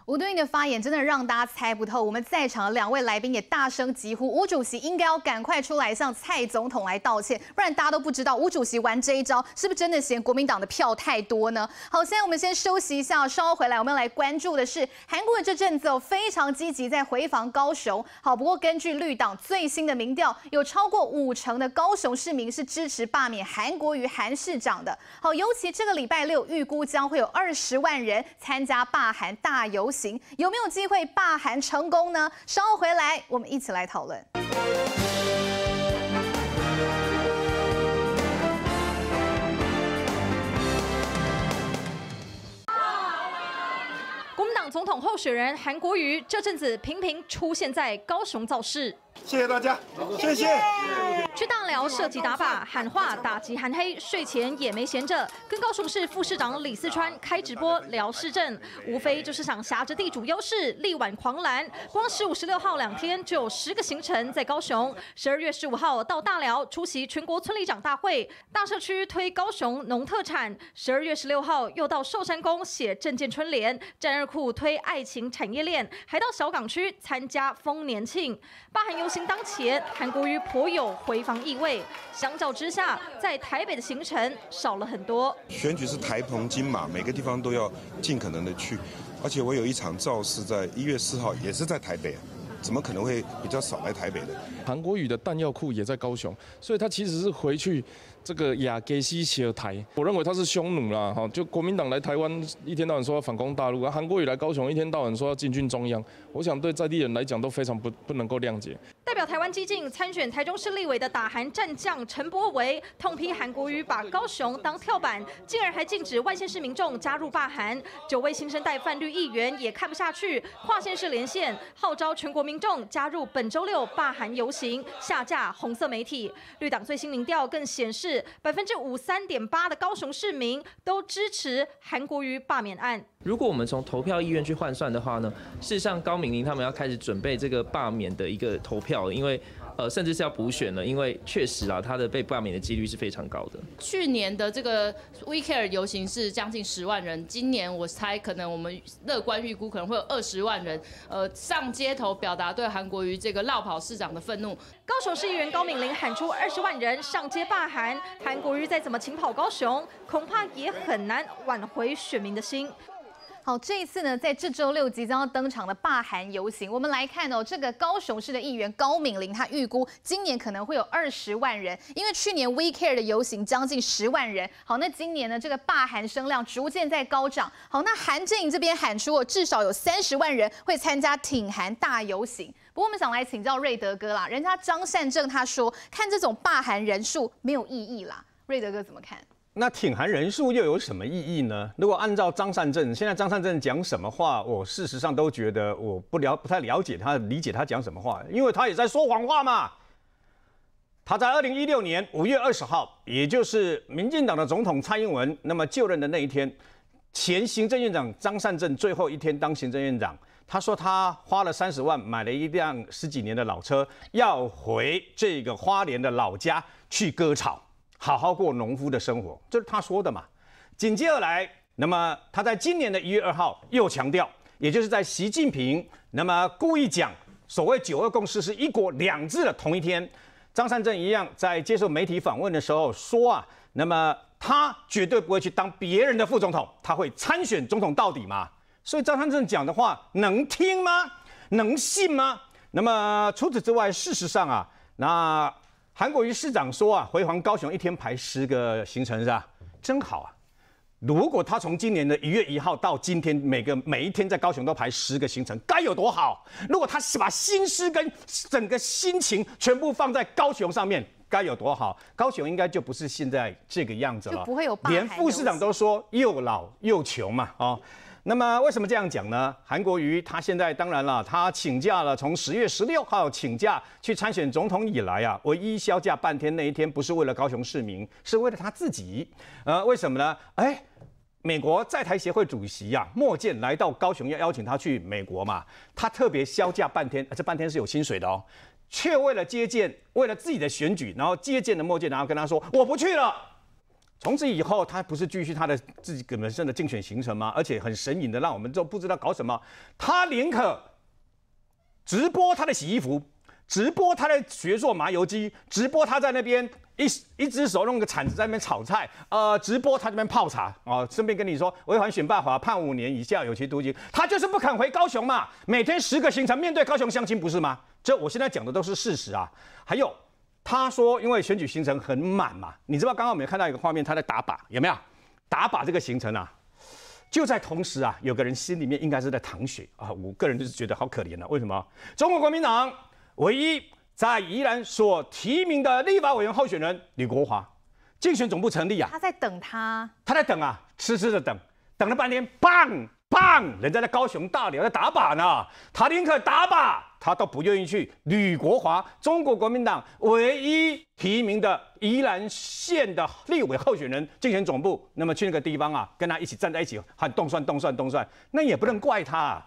吴敦义的发言真的让大家猜不透，我们在场的两位来宾也大声疾呼，吴主席应该要赶快出来向蔡总统来道歉，不然大家都不知道吴主席玩这一招是不是真的嫌国民党的票太多呢？好，现在我们先休息一下，稍后回来我们要来关注的是，韩国的这阵子哦非常积极在回防高雄。好，不过根据绿党最新的民调，有超过五成的高雄市民是支持罢免韩国瑜韩市长的。好，尤其这个礼拜六预估将会有二十万人参加罢韩大游行。行，有没有机会罢韩成功呢？稍后回来，我们一起来讨论。国民党总统候选人韩国瑜这阵子频频出现在高雄造势。谢谢大家，谢谢。去大寮设计打靶，喊话打击韩黑，睡前也没闲着，跟高雄市副市长李四川开直播聊市政，无非就是想挟着地主优势力挽狂澜。光十五十六号两天就有十个行程在高雄，十二月十五号到大寮出席全国村里长大会，大社区推高雄农特产；十二月十六号又到寿山宫写证件春联，战日库推爱情产业链，还到小港区参加丰年庆，包含有。行当前，韩国瑜颇有回防意味。相较之下，在台北的行程少了很多。选举是台澎金马，每个地方都要尽可能的去，而且我有一场造势在一月四号，也是在台北，怎么可能会比较少来台北的？韩国瑜的弹药库也在高雄，所以他其实是回去。这个亚格西小台，我认为他是匈奴啦，哈，就国民党来台湾一天到晚说要反攻大陆，啊，韩国瑜来高雄一天到晚说要进军中央，我想对在地人来讲都非常不不能够谅解。代表台湾激进参选台中市立委的打韩战将陈柏维痛批韩国瑜把高雄当跳板，竟然还禁止外县市民众加入罢韩。九位新生代泛绿议员也看不下去，跨县市连线号召全国民众加入本周六罢韩游行，下架红色媒体。绿党最新民调更显示。百分之五三点八的高雄市民都支持韩国瑜罢免案。如果我们从投票意愿去换算的话呢，事实上高明玲他们要开始准备这个罢免的一个投票，因为。呃，甚至是要补选了，因为确实啊，他的被罢免的几率是非常高的。去年的这个 We Care 游行是将近十万人，今年我猜可能我们乐观预估可能会有二十万人，呃，上街头表达对韩国瑜这个绕跑市长的愤怒。高雄市议员高敏玲喊出二十万人上街罢韩，韩国瑜再怎么请跑高雄，恐怕也很难挽回选民的心。好，这一次呢，在这周六即将要登场的罢韩游行，我们来看哦，这个高雄市的议员高敏玲，他预估今年可能会有二十万人，因为去年 We Care 的游行将近十万人。好，那今年呢，这个罢韩声量逐渐在高涨。好，那韩正颖这边喊出哦，至少有三十万人会参加挺韩大游行。不过我们想来请教瑞德哥啦，人家张善政他说看这种罢韩人数没有意义啦，瑞德哥怎么看？那挺韩人数又有什么意义呢？如果按照张善政，现在张善政讲什么话，我事实上都觉得我不了不太了解他，理解他讲什么话，因为他也在说谎话嘛。他在二零一六年五月二十号，也就是民进党的总统蔡英文那么就任的那一天，前行政院长张善政最后一天当行政院长，他说他花了三十万买了一辆十几年的老车，要回这个花莲的老家去割草。好好过农夫的生活，这是他说的嘛？紧接而来，那么他在今年的一月二号又强调，也就是在习近平那么故意讲所谓“九二共识”是一国两制的同一天，张三振一样在接受媒体访问的时候说啊，那么他绝对不会去当别人的副总统，他会参选总统到底嘛？所以张三振讲的话能听吗？能信吗？那么除此之外，事实上啊，那。韩国瑜市长说啊，回访高雄一天排十个行程是吧？真好啊！如果他从今年的一月一号到今天，每个每一天在高雄都排十个行程，该有多好！如果他把心思跟整个心情全部放在高雄上面，该有多好！高雄应该就不是现在这个样子了，连副市长都说又老又穷嘛啊！那么为什么这样讲呢？韩国瑜他现在当然了，他请假了，从十月十六号请假去参选总统以来啊，唯一休假半天那一天不是为了高雄市民，是为了他自己。呃，为什么呢？哎，美国在台协会主席啊，莫健来到高雄要邀请他去美国嘛，他特别休假半天，这半天是有薪水的哦，却为了接见，为了自己的选举，然后接见了莫健，然后跟他说我不去了。从此以后，他不是继续他的自己本身的竞选行程吗？而且很神隐的，让我们都不知道搞什么。他宁可直播他的洗衣服，直播他的学做麻油鸡，直播他在那边一一只手弄个铲子在那边炒菜，呃，直播他这边泡茶。哦，顺便跟你说，违反选办法判五年以下有期徒刑。他就是不肯回高雄嘛，每天十个行程面对高雄相亲，不是吗？这我现在讲的都是事实啊。还有。他说，因为选举行程很满嘛，你知道，刚刚我们看到一个画面，他在打靶，有没有？打靶这个行程啊，就在同时啊，有个人心里面应该是在淌血啊，我个人就是觉得好可怜了。为什么？中国国民党唯一在宜兰所提名的立法委员候选人李国华，竞选总部成立啊，他在等他，他在等啊，痴痴的等，等了半天棒棒，人家在高雄大寮在打靶呢，塔林克打靶。他都不愿意去吕国华，中国国民党唯一提名的宜兰县的立委候选人竞选总部。那么去那个地方啊，跟他一起站在一起，喊动算动算动算。那也不能怪他。啊。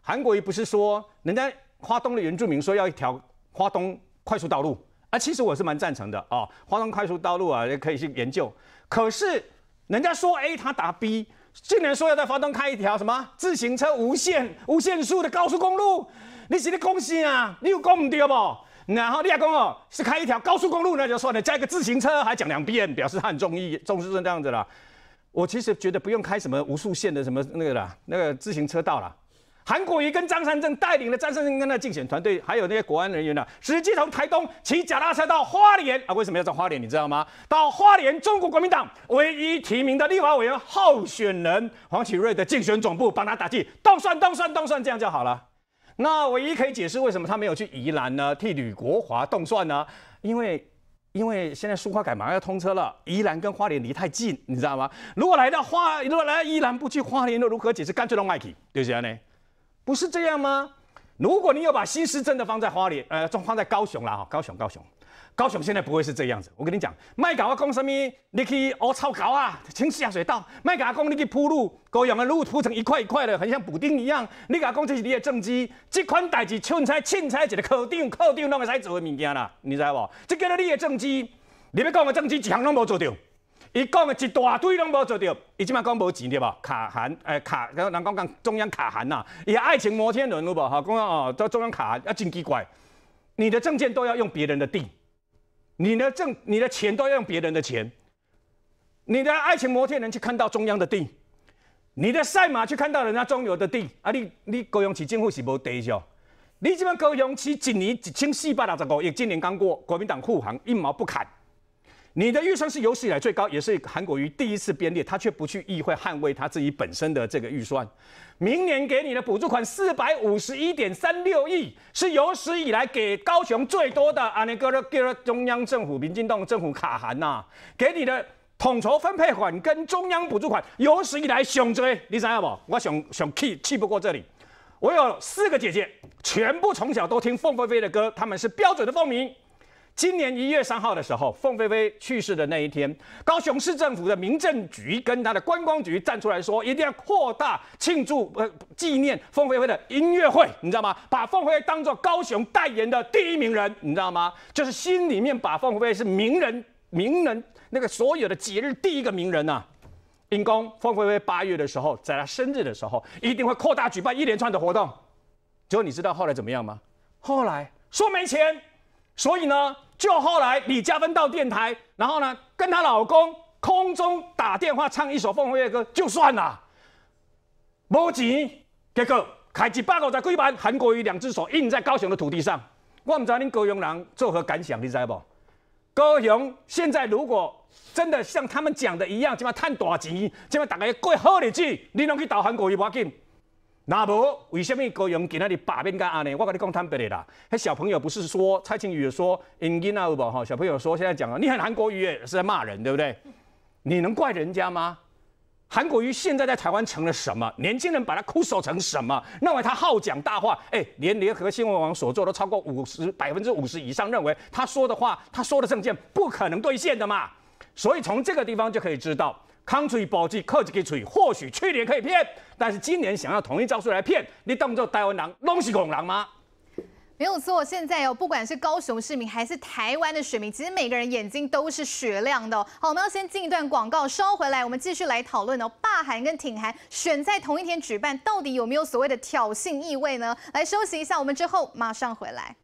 韩国也不是说人家花东的原住民说要一条花东快速道路啊，其实我是蛮赞成的啊。花东快速道路啊，可以去研究。可是人家说，A，他打 B，竟然说要在花东开一条什么自行车无限无限速的高速公路。你是你公司啊？你有讲唔对不？然后你也讲哦，是开一条高速公路那就算了，加一个自行车还讲两遍，表示他很中意重视是这样子啦。我其实觉得不用开什么无数线的什么那个啦，那个自行车道啦。韩国瑜跟张善政带领的张善政跟他竞选团队，还有那些国安人员呢，直接从台东骑脚踏车到花莲啊？为什么要到花莲？你知道吗？到花莲，中国国民党唯一提名的立法委员候选人黄启瑞的竞选总部，帮他打气，动算动算动算，这样就好了。那唯一可以解释为什么他没有去宜兰呢？替吕国华动算呢？因为，因为现在苏花改马上要通车了，宜兰跟花莲离太近，你知道吗？如果来到花，如果来宜兰不去花莲，又如何解释？干脆让麦基就这样呢？不是这样吗？如果你有把心思真的放在花莲，呃，放放在高雄了哈，高雄，高雄。高雄现在不会是这样子，我跟你讲，卖搞我讲什么？你去挖操搞啊，清下水道。卖搞我讲你去铺路，高雄的路铺成一块一块的，很像补丁一样。你搞讲这是你的政绩，这款代志凊彩凊彩一个科长、科长拢会使做的物件啦，你知无？这叫做你的政绩。你要讲的政绩一项拢无做到，伊讲的一大堆拢无做到。伊即马讲无钱对无？卡函诶，卡，人讲讲中央卡函呐，伊爱情摩天轮，有无？好？讲啊，到中央卡函要真奇怪，你的证件都要用别人的地。你的挣你的钱都要用别人的钱，你的爱情摩天轮去看到中央的地，你的赛马去看到人家中游的地。啊！你你高雄市政府是无地哦，你这班高雄市一年一千四百六十五，亿，今年刚过，国民党护航一毛不砍。你的预算是有史以来最高，也是韩国瑜第一次编列，他却不去议会捍卫他自己本身的这个预算。明年给你的补助款四百五十一点三六亿是有史以来给高雄最多的。阿内哥勒给了中央政府、民进党政府卡函呐，给你的统筹分配款跟中央补助款有史以来上追，你知道不？我想想气气不过这里，我有四个姐姐，全部从小都听凤飞飞的歌，他们是标准的凤鸣。今年一月三号的时候，凤飞飞去世的那一天，高雄市政府的民政局跟他的观光局站出来说，一定要扩大庆祝、呃纪念凤飞飞的音乐会，你知道吗？把凤飞飞当做高雄代言的第一名人，你知道吗？就是心里面把凤飞飞是名人、名人那个所有的节日第一个名人啊。因公，凤飞飞八月的时候，在他生日的时候，一定会扩大举办一连串的活动。结果你知道后来怎么样吗？后来说没钱，所以呢？就后来李嘉芬到电台，然后呢跟她老公空中打电话唱一首《凤凰的歌》就算了，没钱，结果开一百五十几万韩国瑜两只手印在高雄的土地上，我唔知恁高雄人作何感想，你知不？高雄现在如果真的像他们讲的一样，怎么贪大钱，怎么大家跪好日子，你侬去导韩国瑜要紧？那无为什么个人在那里把柄干阿呢？我跟你讲坦白的啦，那小朋友不是说蔡清宇说，因囡阿无哈？小朋友说现在讲啊，你很韩国语瑜是在骂人对不对？你能怪人家吗？韩国瑜现在在台湾成了什么？年轻人把他哭守成什么？认为他好讲大话，哎，连联合新闻网所做都超过五十百分之五十以上，认为他说的话，他说的证件不可能兑现的嘛。所以从这个地方就可以知道。康脆保纸靠一个嘴，或许去年可以骗，但是今年想要同一招数来骗，你当做台湾人拢是恐狼吗？没有错，现在哦，不管是高雄市民还是台湾的市民，其实每个人眼睛都是雪亮的。好，我们要先进一段广告，收回来，我们继续来讨论哦。霸韩跟挺韩选在同一天举办，到底有没有所谓的挑衅意味呢？来休息一下，我们之后马上回来。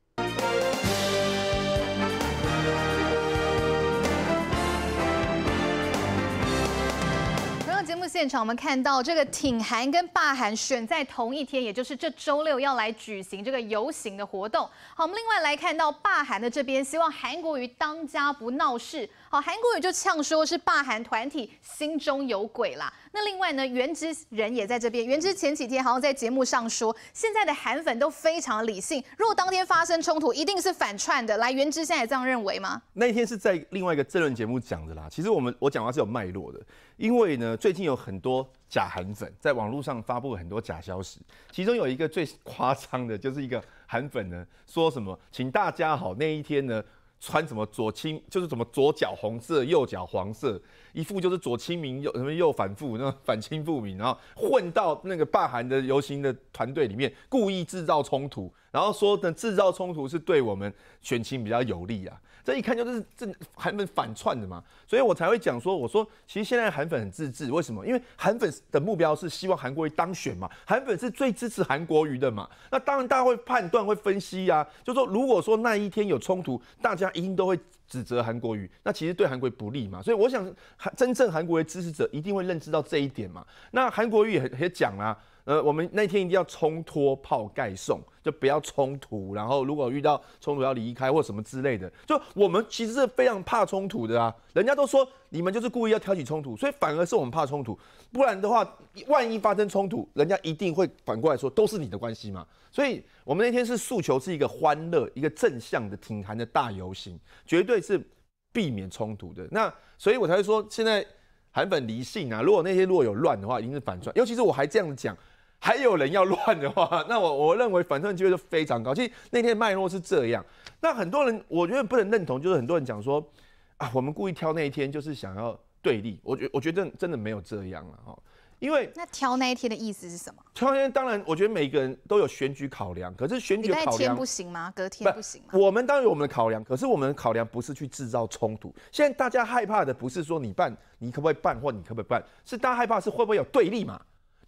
节目现场，我们看到这个挺韩跟霸韩选在同一天，也就是这周六要来举行这个游行的活动。好，我们另外来看到霸韩的这边，希望韩国瑜当家不闹事。好，韩国瑜就呛说是霸韩团体心中有鬼啦。那另外呢，原之人也在这边，原之前几天好像在节目上说，现在的韩粉都非常理性，如果当天发生冲突，一定是反串的。来，原之现在也这样认为吗？那一天是在另外一个政论节目讲的啦。其实我们我讲话是有脉络的。因为呢，最近有很多假韩粉在网络上发布很多假消息，其中有一个最夸张的，就是一个韩粉呢说什么，请大家好那一天呢。穿什么左青就是什么左脚红色，右脚黄色，一副就是左清明右什么右反复那反清复明，然后混到那个霸韩的游行的团队里面，故意制造冲突，然后说的制造冲突是对我们选情比较有利啊，这一看就是这韩粉反串的嘛，所以我才会讲说，我说其实现在韩粉很自治，为什么？因为韩粉的目标是希望韩国瑜当选嘛，韩粉是最支持韩国瑜的嘛，那当然大家会判断会分析呀，就说如果说那一天有冲突，大家。一定都会指责韩国瑜，那其实对韩国不利嘛，所以我想，真正韩国的支持者一定会认知到这一点嘛。那韩国瑜也也讲啊。呃，我们那天一定要冲脱炮盖送，就不要冲突。然后如果遇到冲突要离开或什么之类的，就我们其实是非常怕冲突的啊。人家都说你们就是故意要挑起冲突，所以反而是我们怕冲突。不然的话，万一发生冲突，人家一定会反过来说都是你的关系嘛。所以我们那天是诉求是一个欢乐、一个正向的挺韩的大游行，绝对是避免冲突的。那所以我才会说，现在韩粉离性啊。如果那天如果有乱的话，一定是反转。尤其是我还这样讲。还有人要乱的话，那我我认为反转机会就非常高。其实那天脉络是这样，那很多人我觉得不能认同，就是很多人讲说啊，我们故意挑那一天，就是想要对立。我觉我觉得真的没有这样了哈，因为那挑那一天的意思是什么？挑那一天，当然我觉得每个人都有选举考量，可是选举考量不行吗？隔天不行吗？我们当然有我们的考量，可是我们的考量不是去制造冲突。现在大家害怕的不是说你办你可不可以办，或你可不可以办，是大家害怕是会不会有对立嘛？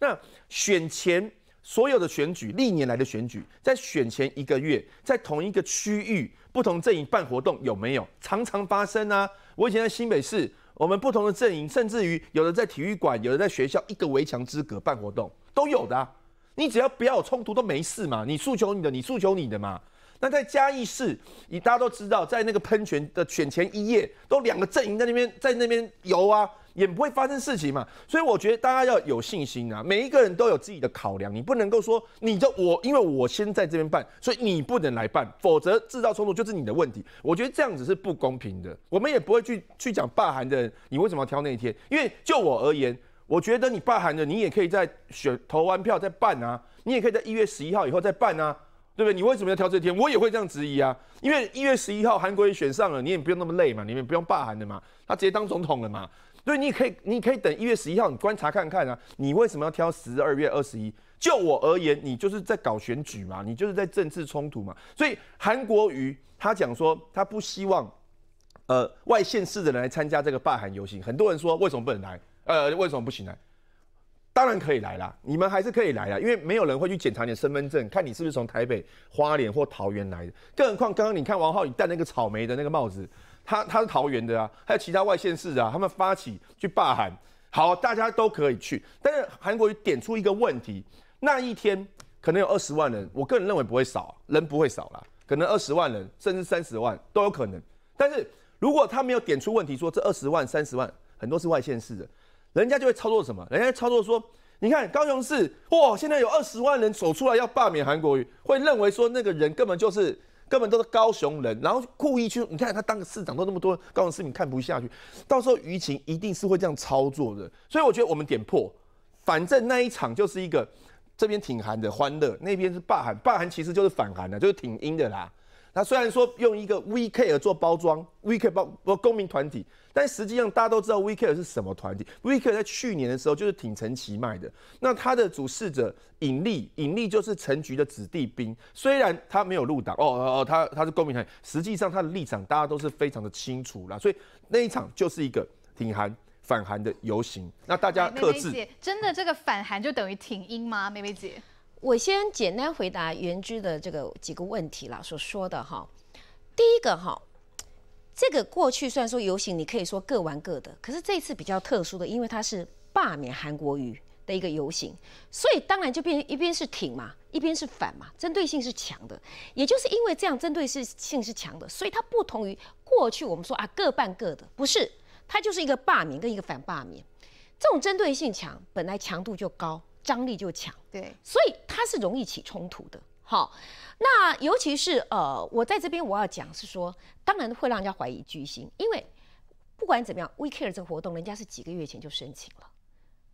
那选前所有的选举，历年来的选举，在选前一个月，在同一个区域不同阵营办活动有没有？常常发生啊！我以前在新北市，我们不同的阵营，甚至于有的在体育馆，有的在学校，一个围墙之隔办活动都有的。你只要不要有冲突都没事嘛，你诉求你的，你诉求你的嘛。那在嘉义市，你大家都知道，在那个喷泉的选前一夜，都两个阵营在那边在那边游啊。也不会发生事情嘛，所以我觉得大家要有信心啊。每一个人都有自己的考量，你不能够说你的我，因为我先在这边办，所以你不能来办，否则制造冲突就是你的问题。我觉得这样子是不公平的。我们也不会去去讲罢韩的人，你为什么要挑那一天？因为就我而言，我觉得你罢韩的，你也可以在选投完票再办啊，你也可以在一月十一号以后再办啊，对不对？你为什么要挑这天？我也会这样质疑啊。因为一月十一号韩国也选上了，你也不用那么累嘛，你们不用罢韩的嘛，他直接当总统了嘛。对，你可以，你可以等一月十一号，你观察看看啊。你为什么要挑十二月二十一？就我而言，你就是在搞选举嘛，你就是在政治冲突嘛。所以韩国瑜他讲说，他不希望，呃，外县市的人来参加这个罢韩游行。很多人说，为什么不能来？呃，为什么不行来？当然可以来啦，你们还是可以来啦，因为没有人会去检查你的身份证，看你是不是从台北、花莲或桃园来的。更何况刚刚你看王浩宇戴那个草莓的那个帽子。他他是桃园的啊，还有其他外县市啊，他们发起去罢韩，好，大家都可以去。但是韩国瑜点出一个问题，那一天可能有二十万人，我个人认为不会少，人不会少了，可能二十万人甚至三十万都有可能。但是如果他没有点出问题，说这二十万三十万很多是外县市的，人家就会操作什么？人家操作说，你看高雄市，哇，现在有二十万人走出来要罢免韩国瑜，会认为说那个人根本就是。根本都是高雄人，然后故意去，你看他当个市长都那么多高雄市民看不下去，到时候舆情一定是会这样操作的，所以我觉得我们点破，反正那一场就是一个这边挺寒的欢乐，那边是霸寒，霸寒其实就是反寒的，就是挺阴的啦。他虽然说用一个 VK 来做包装，VK 包不公民团体，但实际上大家都知道 VK 是什么团体。VK 在去年的时候就是挺陈其迈的，那他的主事者尹力，尹力就是陈局的子弟兵，虽然他没有入党，哦哦，哦，他他是公民团，实际上他的立场大家都是非常的清楚啦，所以那一场就是一个挺韩反韩的游行。那大家克制，真的这个反韩就等于挺英吗，妹妹姐？我先简单回答原知的这个几个问题了，所说的哈，第一个哈，这个过去虽然说游行，你可以说各玩各的，可是这次比较特殊的，因为它是罢免韩国瑜的一个游行，所以当然就变一边是挺嘛，一边是反嘛，针对性是强的。也就是因为这样针对性性是强的，所以它不同于过去我们说啊各办各的，不是，它就是一个罢免跟一个反罢免，这种针对性强，本来强度就高。张力就强，对，所以它是容易起冲突的。好，那尤其是呃，我在这边我要讲是说，当然会让人家怀疑巨星，因为不管怎么样，We Care 这个活动，人家是几个月前就申请了，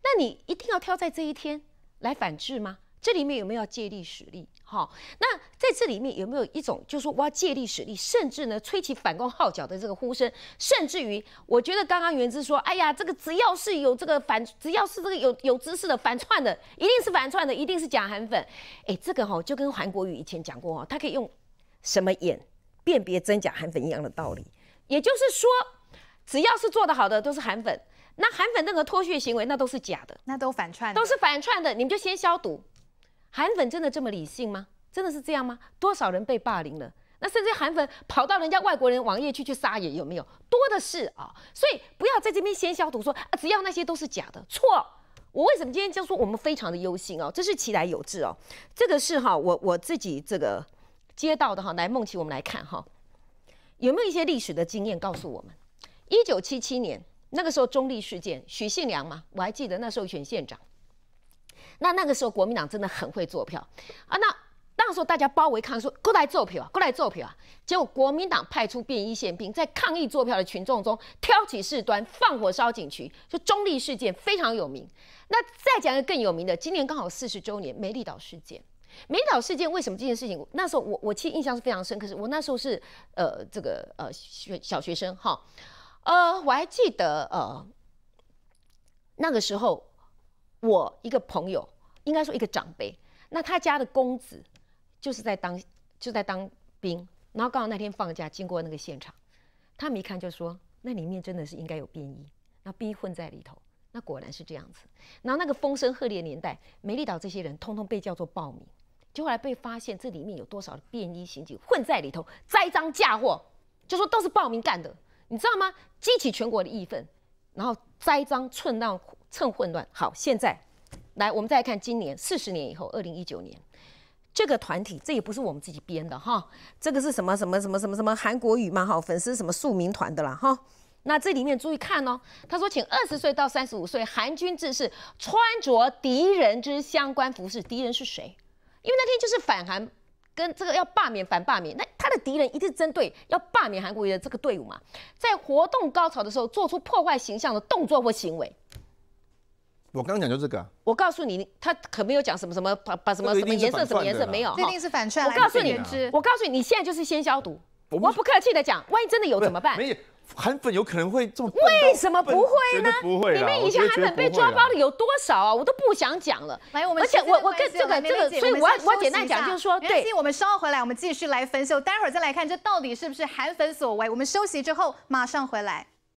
那你一定要挑在这一天来反制吗？这里面有没有借力使力？好，那在这里面有没有一种，就是说我要借力使力，甚至呢吹起反攻号角的这个呼声，甚至于，我觉得刚刚元之说，哎呀，这个只要是有这个反，只要是这个有有知识的反串的，一定是反串的，一定是假韩粉。哎，这个哈就跟韩国瑜以前讲过哈，他可以用什么眼辨别真假韩粉一样的道理。也就是说，只要是做得好的都是韩粉，那韩粉那个脱血行为，那都是假的，那都反串，都是反串的，你们就先消毒。韩粉真的这么理性吗？真的是这样吗？多少人被霸凌了？那甚至韩粉跑到人家外国人网页去去撒野，有没有？多的是啊！所以不要在这边先消毒，说啊，只要那些都是假的。错！我为什么今天就说我们非常的忧心哦？这是其来有志哦。这个是哈，我我自己这个接到的哈。来，梦琪，我们来看哈，有没有一些历史的经验告诉我们？一九七七年那个时候中立事件，许信良嘛，我还记得那时候选县长。那那个时候，国民党真的很会做票啊！那那时候大家包围抗说：“过来做票，啊，过来做票！”啊。结果国民党派出便衣宪兵，在抗议做票的群众中挑起事端，放火烧警局，就中立事件非常有名。那再讲一个更有名的，今年刚好四十周年，美丽岛事件。美里岛事件为什么这件事情？那时候我我其实印象是非常深，可是我那时候是呃这个呃学小学生哈，呃我还记得呃那个时候。我一个朋友，应该说一个长辈，那他家的公子就是在当就在当兵，然后刚好那天放假经过那个现场，他们一看就说那里面真的是应该有便衣，那便衣混在里头，那果然是这样子。然那那个风声鹤唳年代，美丽岛这些人通通被叫做暴民，就后来被发现这里面有多少便衣刑警混在里头栽赃嫁祸，就说都是暴民干的，你知道吗？激起全国的义愤。然后栽赃、趁乱、趁混乱。好，现在来，我们再看今年四十年以后，二零一九年，这个团体，这也不是我们自己编的哈，这个是什么什么什么什么什么韩国语嘛哈，粉丝什么庶民团的啦哈。那这里面注意看哦，他说，请二十岁到三十五岁韩军志士穿着敌人之相关服饰，敌人是谁？因为那天就是反韩。跟这个要罢免反罢免，那他的敌人一定是针对要罢免韩国瑜的这个队伍嘛？在活动高潮的时候做出破坏形象的动作或行为，我刚刚讲就这个。我告诉你，他可没有讲什么什么把把什么什么颜色什么颜色，没有，一定是反串。我告诉你，我告诉你，你现在就是先消毒。我不客气的讲，万一真的有怎么办？没有。韩粉有可能会做？为什么不会呢？不会，你们以前韩粉被抓包的有多少啊？我都不想讲了。来，我们，而且我我跟这个这个，所以我要我简单讲，就是说，对，我们稍后回来，我们继续来分析。待会儿再来看这到底是不是韩粉所为。我们休息之后马上回来。